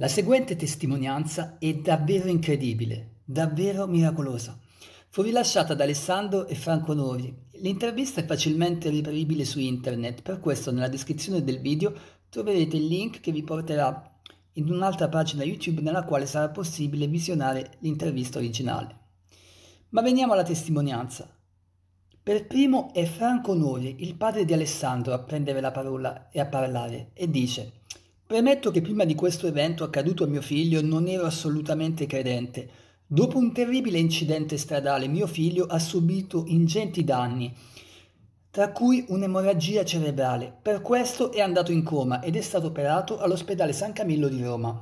La seguente testimonianza è davvero incredibile, davvero miracolosa. Fu rilasciata da Alessandro e Franco Novi. L'intervista è facilmente reperibile su internet, per questo nella descrizione del video troverete il link che vi porterà in un'altra pagina YouTube nella quale sarà possibile visionare l'intervista originale. Ma veniamo alla testimonianza. Per primo è Franco Nori, il padre di Alessandro, a prendere la parola e a parlare e dice Premetto che prima di questo evento accaduto a mio figlio non ero assolutamente credente. Dopo un terribile incidente stradale mio figlio ha subito ingenti danni, tra cui un'emorragia cerebrale. Per questo è andato in coma ed è stato operato all'ospedale San Camillo di Roma.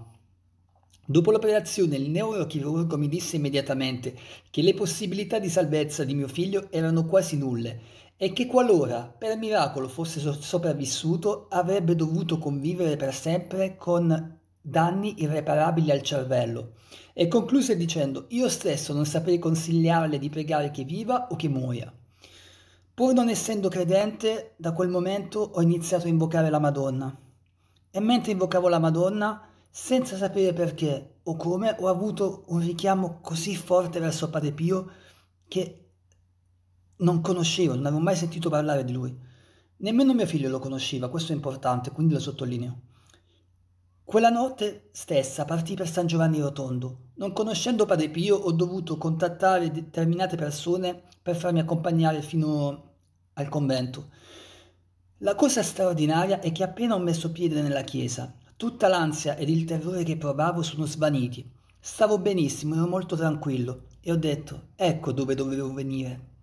Dopo l'operazione il neurochirurgo mi disse immediatamente che le possibilità di salvezza di mio figlio erano quasi nulle e che qualora per miracolo fosse so- sopravvissuto avrebbe dovuto convivere per sempre con danni irreparabili al cervello e concluse dicendo io stesso non saprei consigliarle di pregare che viva o che muoia. Pur non essendo credente, da quel momento ho iniziato a invocare la Madonna. E mentre invocavo la Madonna, senza sapere perché o come, ho avuto un richiamo così forte verso Padre Pio che non conoscevo, non avevo mai sentito parlare di lui. Nemmeno mio figlio lo conosceva, questo è importante, quindi lo sottolineo. Quella notte stessa partì per San Giovanni Rotondo. Non conoscendo Padre Pio ho dovuto contattare determinate persone per farmi accompagnare fino al convento. La cosa straordinaria è che appena ho messo piede nella chiesa, tutta l'ansia ed il terrore che provavo sono svaniti. Stavo benissimo, ero molto tranquillo e ho detto, ecco dove dovevo venire.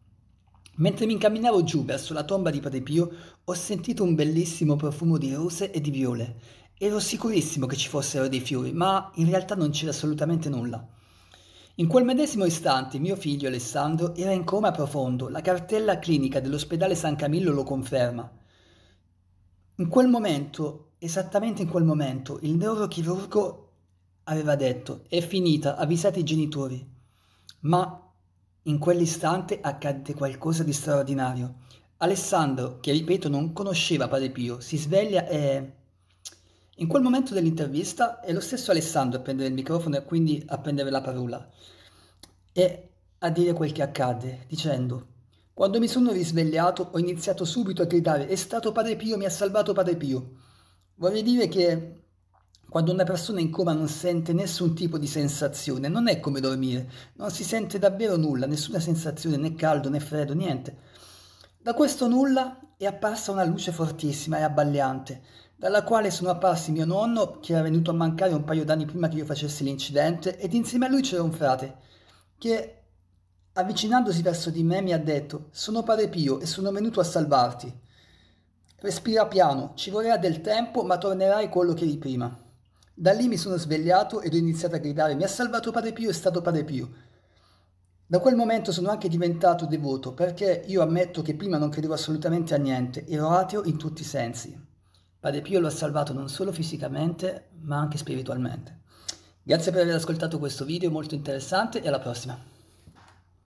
Mentre mi incamminavo giù verso la tomba di Padre Pio, ho sentito un bellissimo profumo di rose e di viole. Ero sicurissimo che ci fossero dei fiori, ma in realtà non c'era assolutamente nulla. In quel medesimo istante mio figlio Alessandro era in coma profondo, la cartella clinica dell'ospedale San Camillo lo conferma. In quel momento, esattamente in quel momento, il neurochirurgo aveva detto è finita, avvisate i genitori. Ma in quell'istante accadde qualcosa di straordinario. Alessandro, che ripeto non conosceva Padre Pio, si sveglia e... In quel momento dell'intervista è lo stesso Alessandro a prendere il microfono e quindi a prendere la parola e a dire quel che accadde, dicendo «Quando mi sono risvegliato ho iniziato subito a gridare «È stato Padre Pio, mi ha salvato Padre Pio!» Vorrei dire che quando una persona in coma non sente nessun tipo di sensazione, non è come dormire, non si sente davvero nulla, nessuna sensazione né caldo né freddo, niente. Da questo nulla è apparsa una luce fortissima e abbagliante, dalla quale sono apparsi mio nonno, che era venuto a mancare un paio d'anni prima che io facessi l'incidente, ed insieme a lui c'era un frate, che avvicinandosi verso di me mi ha detto «Sono padre Pio e sono venuto a salvarti». Respira piano, ci vorrà del tempo, ma tornerai quello che eri prima. Da lì mi sono svegliato ed ho iniziato a gridare mi ha salvato Padre Pio, è stato Padre Pio. Da quel momento sono anche diventato devoto perché io ammetto che prima non credevo assolutamente a niente, ero ateo in tutti i sensi. Padre Pio lo ha salvato non solo fisicamente ma anche spiritualmente. Grazie per aver ascoltato questo video molto interessante e alla prossima.